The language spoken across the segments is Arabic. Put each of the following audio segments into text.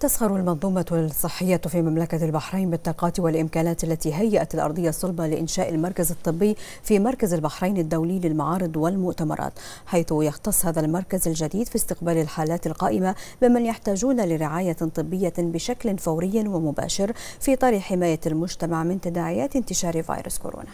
تسخر المنظومة الصحية في مملكة البحرين بالطاقات والإمكانات التي هيأت الأرضية الصلبة لإنشاء المركز الطبي في مركز البحرين الدولي للمعارض والمؤتمرات حيث يختص هذا المركز الجديد في استقبال الحالات القائمة ممن يحتاجون لرعاية طبية بشكل فوري ومباشر في إطار حماية المجتمع من تداعيات انتشار فيروس كورونا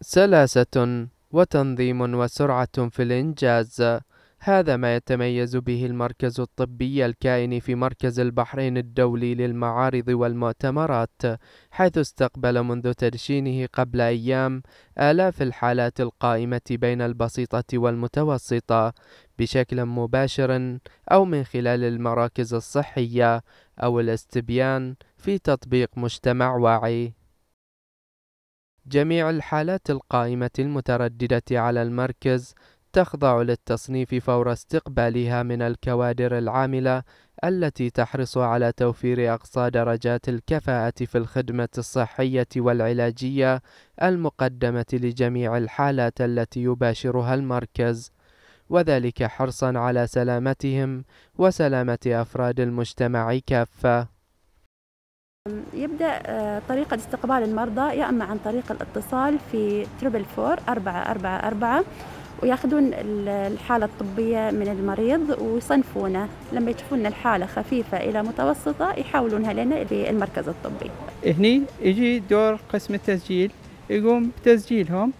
سلاسة وتنظيم وسرعة في الإنجاز هذا ما يتميز به المركز الطبي الكائن في مركز البحرين الدولي للمعارض والمؤتمرات حيث استقبل منذ تدشينه قبل أيام آلاف الحالات القائمة بين البسيطة والمتوسطة بشكل مباشر أو من خلال المراكز الصحية أو الاستبيان في تطبيق مجتمع واعي جميع الحالات القائمة المترددة على المركز تخضع للتصنيف فور استقبالها من الكوادر العاملة التي تحرص على توفير أقصى درجات الكفاءة في الخدمة الصحية والعلاجية المقدمة لجميع الحالات التي يباشرها المركز، وذلك حرصًا على سلامتهم وسلامة أفراد المجتمع كافة. يبدأ آه، طريقة استقبال المرضى يا أما عن طريق الاتصال في تربل فور أربعة وياخذون الحالة الطبية من المريض ويصنفونه لما يشوفون الحالة خفيفة إلى متوسطة يحولونها لنا للمركز الطبي هني يجي دور قسم التسجيل يقوم بتسجيلهم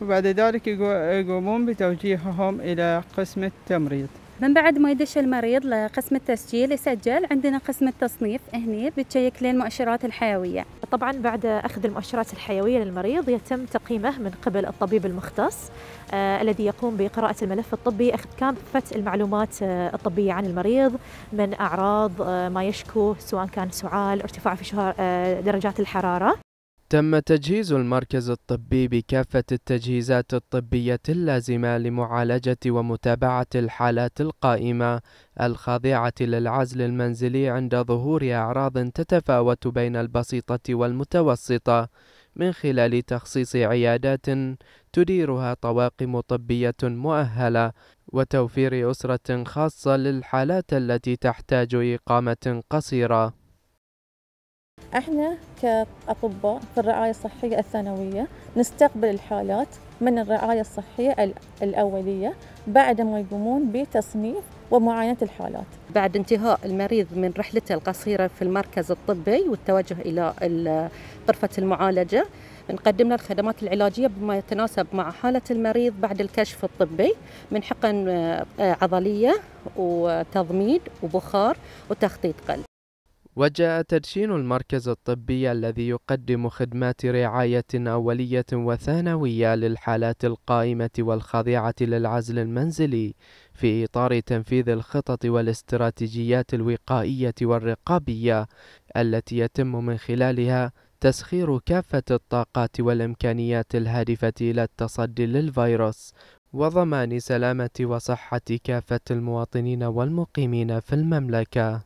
وبعد ذلك يقومون بتوجيههم إلى قسم التمريض من بعد ما يدش المريض لقسم التسجيل يسجل عندنا قسم التصنيف هني بتشيك لين المؤشرات الحيويه طبعا بعد اخذ المؤشرات الحيويه للمريض يتم تقييمه من قبل الطبيب المختص آه الذي يقوم بقراءه الملف الطبي اخذ كافه المعلومات آه الطبيه عن المريض من اعراض آه ما يشكو سواء كان سعال ارتفاع في شهر آه، درجات الحراره تم تجهيز المركز الطبي بكافة التجهيزات الطبية اللازمة لمعالجة ومتابعة الحالات القائمة الخاضعة للعزل المنزلي عند ظهور أعراض تتفاوت بين البسيطة والمتوسطة من خلال تخصيص عيادات تديرها طواقم طبية مؤهلة وتوفير أسرة خاصة للحالات التي تحتاج إقامة قصيرة احنا كاطباء في الرعايه الصحيه الثانويه نستقبل الحالات من الرعايه الصحيه الاوليه بعد ما يقومون بتصنيف ومعاينه الحالات. بعد انتهاء المريض من رحلته القصيره في المركز الطبي والتوجه الى غرفه المعالجه نقدم له الخدمات العلاجيه بما يتناسب مع حاله المريض بعد الكشف الطبي من حقن آه، عضليه وتضميد وبخار وتخطيط قلب. وجاء تدشين المركز الطبي الذي يقدم خدمات رعاية أولية وثانوية للحالات القائمة والخاضعة للعزل المنزلي في إطار تنفيذ الخطط والاستراتيجيات الوقائية والرقابية التي يتم من خلالها تسخير كافة الطاقات والإمكانيات الهادفة إلى التصدي للفيروس وضمان سلامة وصحة كافة المواطنين والمقيمين في المملكة